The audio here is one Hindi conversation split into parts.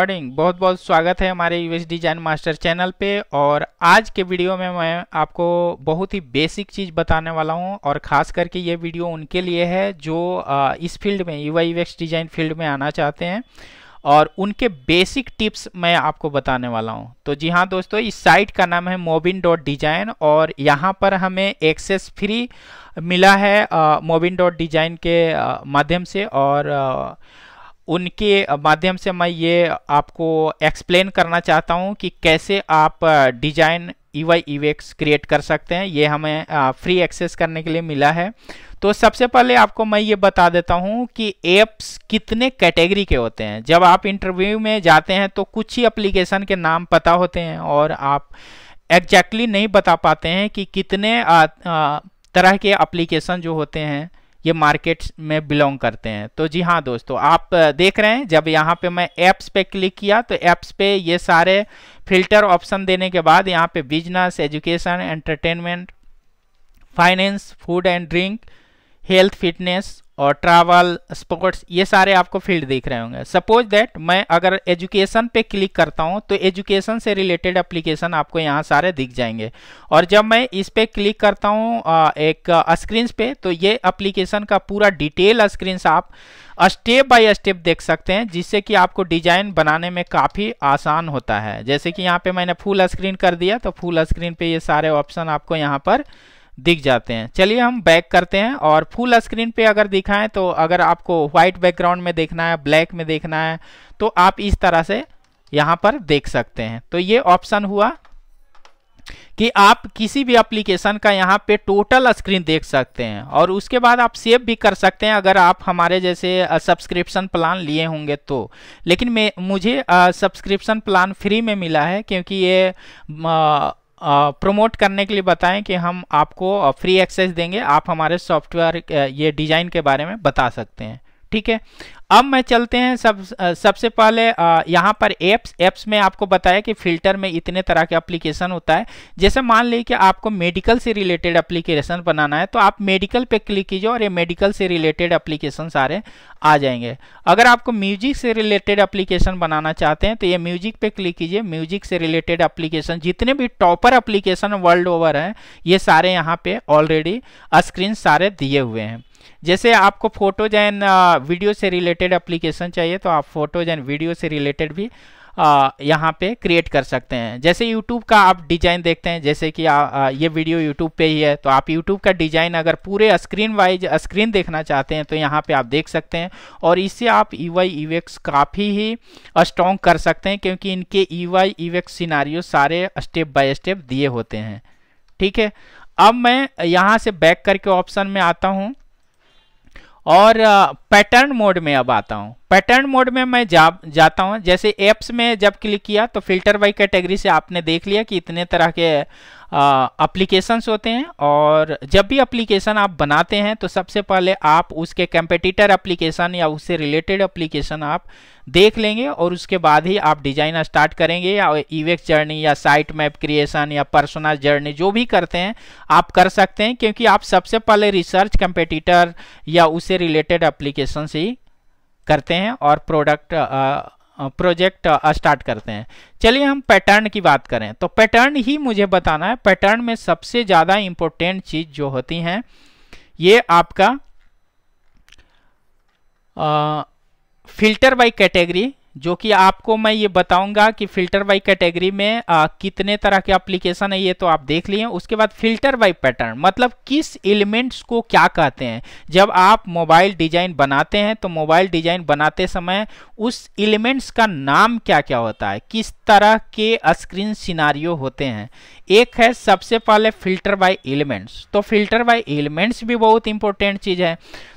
मॉर्निंग बहुत बहुत स्वागत है हमारे यूएस डिजाइन मास्टर चैनल पे और आज के वीडियो में मैं आपको बहुत ही बेसिक चीज़ बताने वाला हूँ और ख़ास करके ये वीडियो उनके लिए है जो इस फील्ड में यू आई डिज़ाइन फील्ड में आना चाहते हैं और उनके बेसिक टिप्स मैं आपको बताने वाला हूँ तो जी हाँ दोस्तों इस साइट का नाम है मोबिन डॉट डिज़ाइन और यहाँ पर हमें एक्सेस फ्री मिला है मोबिन डॉट डिज़ाइन के माध्यम से और आ, उनके माध्यम से मैं ये आपको एक्सप्लेन करना चाहता हूँ कि कैसे आप डिजाइन ई वाई क्रिएट कर सकते हैं ये हमें फ्री एक्सेस करने के लिए मिला है तो सबसे पहले आपको मैं ये बता देता हूँ कि एप्स कितने कैटेगरी के होते हैं जब आप इंटरव्यू में जाते हैं तो कुछ ही एप्लीकेशन के नाम पता होते हैं और आप एग्जैक्टली exactly नहीं बता पाते हैं कि कितने आ, आ, तरह के एप्लीकेशन जो होते हैं ये मार्केट में बिलोंग करते हैं तो जी हाँ दोस्तों आप देख रहे हैं जब यहाँ पे मैं ऐप्स पे क्लिक किया तो ऐप्स पे ये सारे फिल्टर ऑप्शन देने के बाद यहाँ पे business education entertainment finance food and drink health fitness और ट्रैवल स्पोर्ट्स ये सारे आपको फील्ड दिख रहे होंगे सपोज दैट मैं अगर एजुकेशन पे क्लिक करता हूँ तो एजुकेशन से रिलेटेड एप्लीकेशन आपको यहाँ सारे दिख जाएंगे और जब मैं इस पर क्लिक करता हूँ एक स्क्रीन पे तो ये एप्लीकेशन का पूरा डिटेल स्क्रीन आप स्टेप बाय स्टेप देख सकते हैं जिससे कि आपको डिजाइन बनाने में काफ़ी आसान होता है जैसे कि यहाँ पे मैंने फुल स्क्रीन कर दिया तो फुल स्क्रीन पे ये सारे ऑप्शन आपको यहाँ पर दिख जाते हैं चलिए हम बैक करते हैं और फुल स्क्रीन पे अगर दिखाएं तो अगर आपको व्हाइट बैकग्राउंड में देखना है ब्लैक में देखना है तो आप इस तरह से यहाँ पर देख सकते हैं तो ये ऑप्शन हुआ कि आप किसी भी एप्लीकेशन का यहाँ पे टोटल स्क्रीन देख सकते हैं और उसके बाद आप सेव भी कर सकते हैं अगर आप हमारे जैसे सब्सक्रिप्शन प्लान लिए होंगे तो लेकिन मैं मुझे सब्सक्रिप्शन प्लान फ्री में मिला है क्योंकि ये आ, प्रमोट करने के लिए बताएं कि हम आपको फ्री एक्सेस देंगे आप हमारे सॉफ्टवेयर ये डिज़ाइन के बारे में बता सकते हैं ठीक है अब मैं चलते हैं सब सबसे पहले यहाँ पर एप्स एप्स में आपको बताया कि फिल्टर में इतने तरह के एप्लीकेशन होता है जैसे मान लीजिए कि आपको मेडिकल से रिलेटेड एप्लीकेशन बनाना है तो आप मेडिकल पे क्लिक कीजिए और ये मेडिकल से रिलेटेड एप्लीकेशन सारे आ जाएंगे अगर आपको म्यूजिक से रिलेटेड एप्लीकेशन बनाना चाहते हैं तो ये म्यूजिक पे क्लिक कीजिए म्यूजिक से रिलेटेड एप्लीकेशन जितने भी टॉपर एप्लीकेशन वर्ल्ड ओवर हैं ये सारे यहाँ पे ऑलरेडी स्क्रीन सारे दिए हुए हैं जैसे आपको फोटोज एंड वीडियो से रिलेटेड एप्लीकेशन चाहिए तो आप फोटोज एंड वीडियो से रिलेटेड भी यहाँ पे क्रिएट कर सकते हैं जैसे YouTube का आप डिजाइन देखते हैं जैसे कि आ, ये वीडियो YouTube पे ही है तो आप YouTube का डिजाइन अगर पूरे स्क्रीन वाइज स्क्रीन देखना चाहते हैं तो यहाँ पे आप देख सकते हैं और इससे आप ई e वाई e काफ़ी ही स्ट्रॉन्ग कर सकते हैं क्योंकि इनके ई वाई सिनारियो सारे स्टेप बाय स्टेप दिए होते हैं ठीक है अब मैं यहाँ से बैक करके ऑप्शन में आता हूँ और पैटर्न मोड में अब आता हूँ पैटर्न मोड में मैं जा जाता हूँ जैसे एप्स में जब क्लिक किया तो फिल्टर बाई कैटेगरी से आपने देख लिया कि इतने तरह के अप्लीकेशंस होते हैं और जब भी अप्लीकेशन आप बनाते हैं तो सबसे पहले आप उसके कंपटीटर अप्लीकेशन या उससे रिलेटेड अप्लीकेशन आप देख लेंगे और उसके बाद ही आप डिजाइन स्टार्ट करेंगे या ईवेक्स जर्नी या साइट मैप क्रिएशन या पर्सनल जर्नी जो भी करते हैं आप कर सकते हैं क्योंकि आप सबसे पहले रिसर्च कंपटीटर या उससे रिलेटेड अप्लीकेशन एप्लीकेशन से ही करते हैं और प्रोडक्ट प्रोजेक्ट स्टार्ट करते हैं चलिए हम पैटर्न की बात करें तो पैटर्न ही मुझे बताना है पैटर्न में सबसे ज़्यादा इम्पोर्टेंट चीज़ जो होती हैं ये आपका फिल्टर बाय कैटेगरी जो कि आपको मैं ये बताऊंगा कि फिल्टर बाई कैटेगरी में आ, कितने तरह के एप्लीकेशन है ये तो आप देख लिए उसके बाद फिल्टर बाई पैटर्न मतलब किस एलिमेंट्स को क्या कहते हैं जब आप मोबाइल डिजाइन बनाते हैं तो मोबाइल डिजाइन बनाते समय उस एलिमेंट्स का नाम क्या क्या होता है किस तरह के स्क्रीन सिनारियो होते हैं एक है सबसे पहले फिल्टर बाई एलिमेंट्स तो फिल्टर बाई एलिमेंट्स भी बहुत इंपॉर्टेंट चीज़ है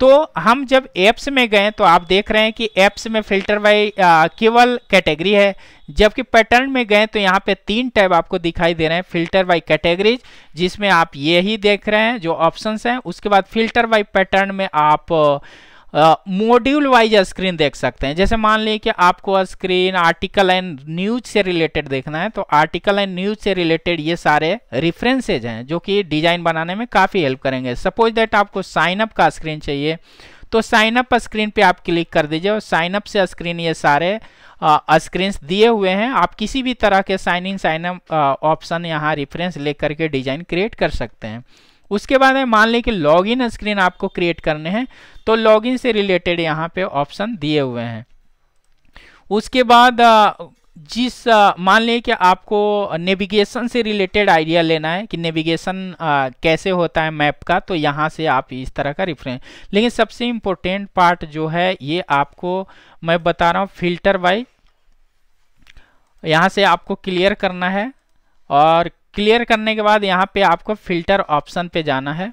तो हम जब एप्स में गए तो आप देख रहे हैं कि एप्स में फिल्टर बाई केवल कैटेगरी है जबकि पैटर्न में गए तो यहाँ पे तीन टैब आपको दिखाई दे रहे हैं फिल्टर बाई कैटेगरीज जिसमें आप ये ही देख रहे हैं जो ऑप्शंस हैं उसके बाद फिल्टर बाई पैटर्न में आप मॉड्यूल वाइज स्क्रीन देख सकते हैं जैसे मान लीजिए कि आपको स्क्रीन आर्टिकल एंड न्यूज से रिलेटेड देखना है तो आर्टिकल एंड न्यूज से रिलेटेड ये सारे रिफरेंसेज हैं जो कि डिजाइन बनाने में काफ़ी हेल्प करेंगे सपोज दैट आपको साइनअप का स्क्रीन चाहिए तो साइनअप स्क्रीन पे आप क्लिक कर दीजिए और साइन अप से स्क्रीन ये सारे स्क्रीन दिए हुए हैं आप किसी भी तरह के साइन इन साइनअप ऑप्शन यहाँ रिफरेंस लेकर के डिजाइन क्रिएट कर सकते हैं उसके बाद में मान लें कि लॉगिन स्क्रीन आपको क्रिएट करने हैं तो लॉगिन से रिलेटेड यहाँ पे ऑप्शन दिए हुए हैं उसके बाद जिस मान लें कि आपको नेविगेशन से रिलेटेड आइडिया लेना है कि नेविगेशन कैसे होता है मैप का तो यहाँ से आप इस तरह का रिफरेंस लेकिन सबसे इम्पोर्टेंट पार्ट जो है ये आपको मैं बता रहा हूँ फिल्टर वाई यहाँ से आपको क्लियर करना है और क्लियर करने के बाद यहाँ पे आपको फिल्टर ऑप्शन पे जाना है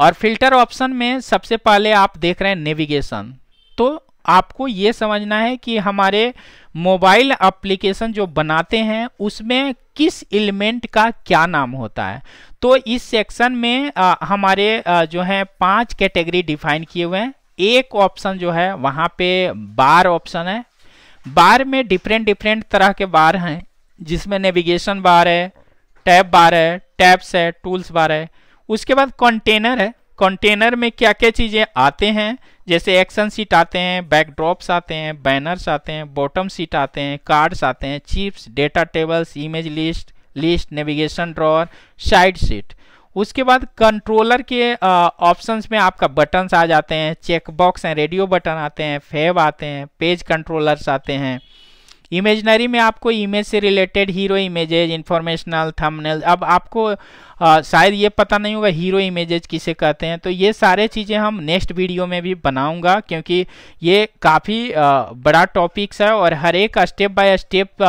और फिल्टर ऑप्शन में सबसे पहले आप देख रहे हैं नेविगेशन तो आपको ये समझना है कि हमारे मोबाइल एप्लीकेशन जो बनाते हैं उसमें किस एलिमेंट का क्या नाम होता है तो इस सेक्शन में आ, हमारे आ, जो है पांच कैटेगरी डिफाइन किए हुए हैं एक ऑप्शन जो है वहाँ पे बार ऑप्शन है बार में डिफरेंट डिफरेंट तरह के बार हैं जिसमें नेविगेशन बार है टैब बार है टैब्स है टूल्स बार है उसके बाद कंटेनर है कंटेनर में क्या क्या चीज़ें आते हैं जैसे एक्शन सीट आते हैं बैकड्रॉप्स आते हैं बैनर्स आते हैं बॉटम सीट आते हैं कार्ड्स आते हैं chips data tables image list list navigation drawer side sheet उसके बाद कंट्रोलर के ऑप्शंस में आपका बटन्स आ जाते हैं चेकबॉक्स हैं रेडियो बटन आते हैं फेव आते हैं पेज कंट्रोलर्स आते हैं इमेजनरी में आपको इमेज से related hero images informational thumbnail अब आपको शायद ये पता नहीं होगा हीरो इमेजेज किसे कहते हैं तो ये सारे चीज़ें हम नेक्स्ट वीडियो में भी बनाऊंगा क्योंकि ये काफ़ी बड़ा टॉपिक्स है और हर एक स्टेप बाय स्टेप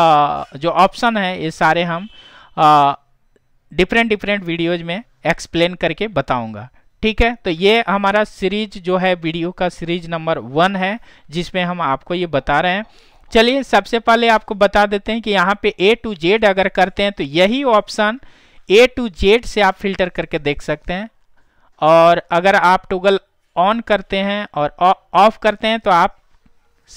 जो ऑप्शन है ये सारे हम डिफरेंट डिफरेंट वीडियोज में एक्सप्लेन करके बताऊंगा ठीक है तो ये हमारा सीरीज जो है वीडियो का सीरीज नंबर वन है जिसमें हम आपको ये बता रहे हैं चलिए सबसे पहले आपको बता देते हैं कि यहाँ पे ए टू जेड अगर करते हैं तो यही ऑप्शन ए टू जेड से आप फिल्टर करके देख सकते हैं और अगर आप टूगल ऑन करते हैं और ऑफ करते हैं तो आप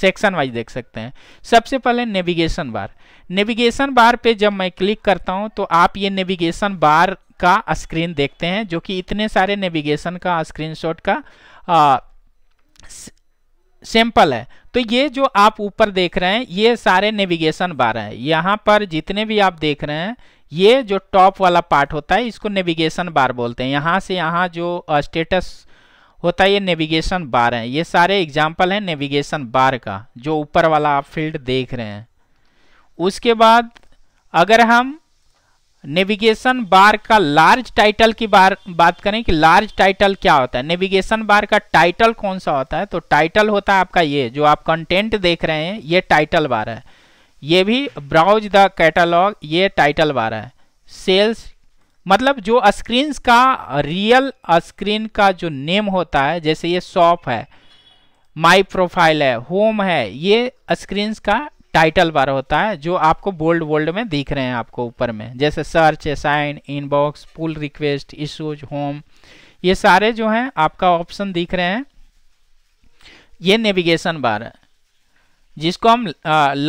सेक्शन वाइज देख सकते हैं सबसे पहले नेविगेशन बार नेविगेशन बार पे जब मैं क्लिक करता हूँ तो आप ये नेविगेशन बार का स्क्रीन देखते हैं जो कि इतने सारे नेविगेशन का स्क्रीनशॉट का सैंपल है तो ये जो आप ऊपर देख रहे हैं ये सारे नेविगेशन बार हैं यहाँ पर जितने भी आप देख रहे हैं ये जो टॉप वाला पार्ट होता है इसको नेविगेशन बार बोलते हैं यहाँ से यहाँ जो स्टेटस होता है ये नेविगेशन बार है ये सारे एग्जाम्पल हैं नेविगेशन बार का जो ऊपर वाला आप फील्ड देख रहे हैं उसके बाद अगर हम नेविगेशन बार का लार्ज टाइटल की बार बात करें कि लार्ज टाइटल क्या होता है नेविगेशन बार का टाइटल कौन सा होता है तो टाइटल होता है आपका ये जो आप कंटेंट देख रहे हैं ये टाइटल बार है ये भी ब्राउज द कैटलॉग ये टाइटल बार है सेल्स मतलब जो स्क्रीन का रियल स्क्रीन का जो नेम होता है जैसे ये शॉप है माई प्रोफाइल है होम है ये स्क्रीन का टाइटल बार होता है जो आपको बोल्ड वोल्ड में दिख रहे हैं आपको ऊपर में जैसे search sign inbox pull request issues home ये सारे जो हैं आपका ऑप्शन दिख रहे हैं ये नेविगेशन बार है जिसको हम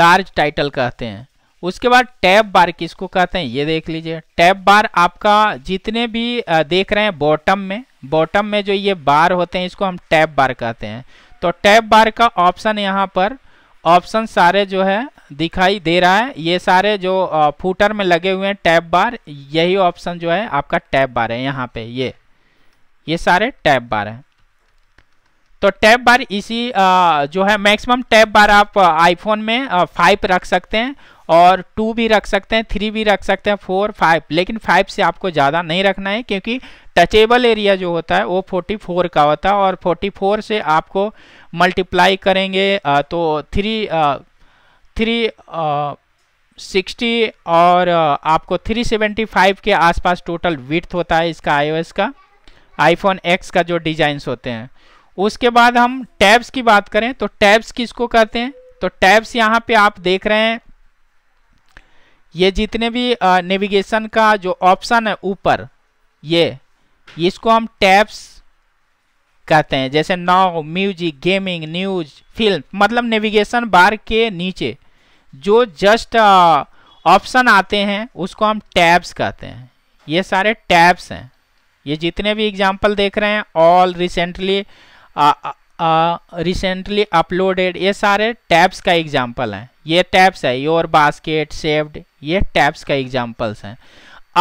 लार्ज टाइटल कहते हैं उसके बाद टैब बार किसको कहते हैं ये देख लीजिए टैब बार आपका जितने भी आ, देख रहे हैं बॉटम में बॉटम में जो ये बार होते हैं इसको हम टैब बार कहते हैं तो टैब बार का ऑप्शन यहाँ पर ऑप्शन सारे जो है दिखाई दे रहा है ये सारे जो फूटर में लगे हुए हैं टैब बार यही ऑप्शन जो है आपका टैब बार है यहाँ पे ये ये सारे टैब बार हैं तो टैब बार इसी जो है मैक्सिमम टैब बार आप आईफोन में फाइव रख सकते हैं और टू भी रख सकते हैं थ्री भी रख सकते हैं फोर फाइव लेकिन फाइव से आपको ज़्यादा नहीं रखना है क्योंकि टचेबल एरिया जो होता है वो फ़ोर का होता है और फोर से आपको मल्टीप्लाई करेंगे तो थ्री थ्री सिक्सटी और आपको थ्री सेवेंटी फाइव के आसपास टोटल विथ होता है इसका आई का आईफोन एक्स का जो डिजाइंस होते हैं उसके बाद हम टैब्स की बात करें तो टैब्स किसको कहते हैं तो टैब्स यहाँ पे आप देख रहे हैं ये जितने भी नेविगेशन का जो ऑप्शन है ऊपर ये इसको हम टैब्स कहते हैं जैसे now music gaming news film मतलब नेविगेशन बार के नीचे जो जस्ट ऑप्शन आते हैं उसको हम टैब्स कहते हैं ये सारे टैब्स हैं ये जितने भी एग्जाम्पल देख रहे हैं ऑल रिसेंटली रिसेंटली अपलोडेड ये सारे टैब्स का एग्जाम्पल हैं ये टैब्स है योर बास्केट सेव्ड ये टैब्स का एग्जाम्पल्स हैं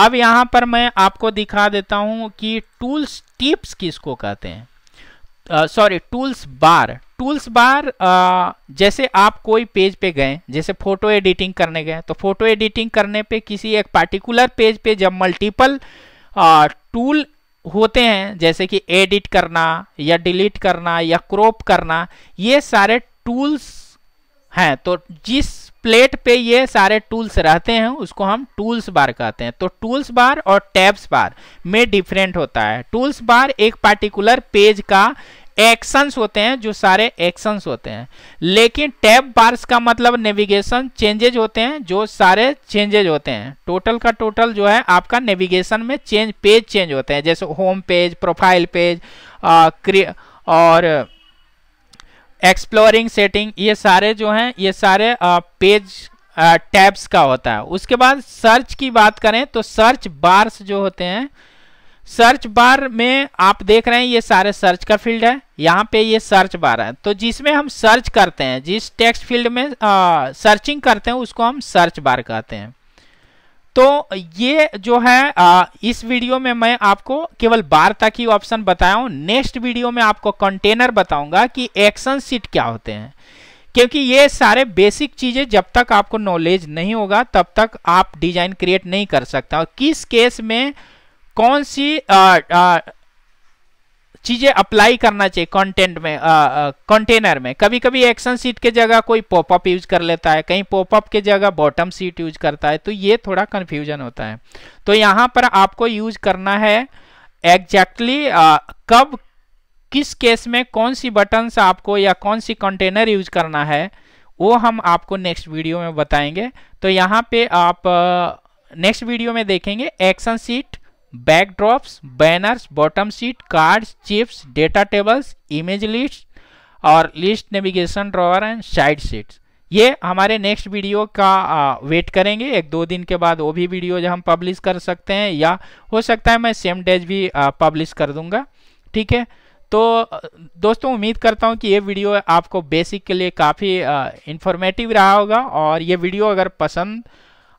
अब यहाँ पर मैं आपको दिखा देता हूँ कि टूल्स टिप्स किसको कहते हैं sorry tools bar tools bar जैसे आप कोई पेज पे गए जैसे फोटो एडिटिंग करने गए तो फोटो एडिटिंग करने पे किसी एक पार्टिकुलर पेज पे जब मल्टीपल टूल होते हैं जैसे कि एडिट करना या डिलीट करना या क्रॉप करना ये सारे टूल्स हैं तो जिस प्लेट पे ये सारे टूल्स रहते हैं उसको हम टूल्स बार कहते हैं तो टूल्स बार और टैब्स बार में डिफरेंट होता है टूल्स बार एक पार्टिकुलर पेज का एक्शंस होते हैं जो सारे एक्शंस होते हैं लेकिन टैब बार्स का मतलब नेविगेशन चेंजेज होते हैं जो सारे चेंजेज होते हैं टोटल का टोटल जो है आपका नेविगेशन में चेंज पेज चेंज होते हैं जैसे होम पेज प्रोफाइल पेज आ, और एक्सप्लोरिंग सेटिंग ये सारे जो हैं ये सारे पेज टैब्स का होता है उसके बाद सर्च की बात करें तो सर्च बार्स जो होते हैं सर्च बार में आप देख रहे हैं ये सारे सर्च का फील्ड है यहाँ पे ये सर्च बार है तो जिसमें हम सर्च करते हैं जिस टेक्स्ट फील्ड में आ, सर्चिंग करते हैं उसको हम सर्च बार कहते हैं तो ये जो है आ, इस वीडियो में मैं आपको केवल बार तक ही ऑप्शन बताया हूँ नेक्स्ट वीडियो में आपको कंटेनर बताऊंगा कि एक्शन सीट क्या होते हैं क्योंकि ये सारे बेसिक चीज़ें जब तक आपको नॉलेज नहीं होगा तब तक आप डिजाइन क्रिएट नहीं कर सकता और किस केस में कौन सी आ, आ, चीजें अप्लाई करना चाहिए कंटेंट में कंटेनर में कभी कभी एक्शन सीट के जगह कोई पॉपअप यूज कर लेता है कहीं पॉपअप के जगह बॉटम सीट यूज करता है तो ये थोड़ा कन्फ्यूजन होता है तो यहाँ पर आपको यूज करना है एग्जैक्टली कब किस केस में कौन सी बटन आपको या कौन सी कंटेनर यूज करना है वो हम आपको नेक्स्ट वीडियो में बताएंगे तो यहाँ पे आप नेक्स्ट वीडियो में देखेंगे action sheet backdrops banners bottom sheet cards chips data tables image list और list navigation drawer and side sheets ये हमारे नेक्स्ट वीडियो का आ, वेट करेंगे एक दो दिन के बाद वो भी वीडियो जो हम पब्लिश कर सकते हैं या हो सकता है मैं सेम डेज भी पब्लिश कर दूंगा ठीक है तो दोस्तों उम्मीद करता हूँ कि ये वीडियो आपको बेसिक के लिए काफ़ी इन्फॉर्मेटिव रहा होगा और ये वीडियो अगर पसंद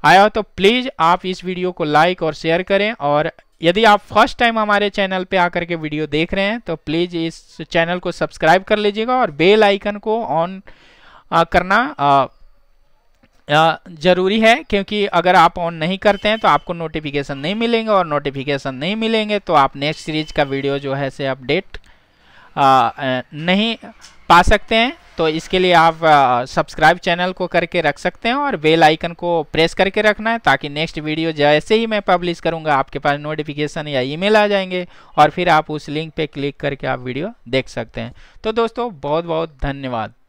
आया हो तो प्लीज़ आप इस वीडियो को लाइक और शेयर करें और यदि आप फर्स्ट टाइम हमारे चैनल पे आकर के वीडियो देख रहे हैं तो प्लीज़ इस चैनल को सब्सक्राइब कर लीजिएगा और बेल आइकन को ऑन करना आ, ज़रूरी है क्योंकि अगर आप ऑन नहीं करते हैं तो आपको नोटिफिकेशन नहीं मिलेंगे और नोटिफिकेशन नहीं मिलेंगे तो आप नेक्स्ट सीरीज का वीडियो जो है से अपडेट नहीं पा सकते हैं तो इसके लिए आप सब्सक्राइब चैनल को करके रख सकते हैं और बेल आइकन को प्रेस करके रखना है ताकि नेक्स्ट वीडियो जैसे ही मैं पब्लिश करूंगा आपके पास नोटिफिकेशन या ईमेल आ जाएंगे और फिर आप उस लिंक पर क्लिक करके आप वीडियो देख सकते हैं तो दोस्तों बहुत बहुत धन्यवाद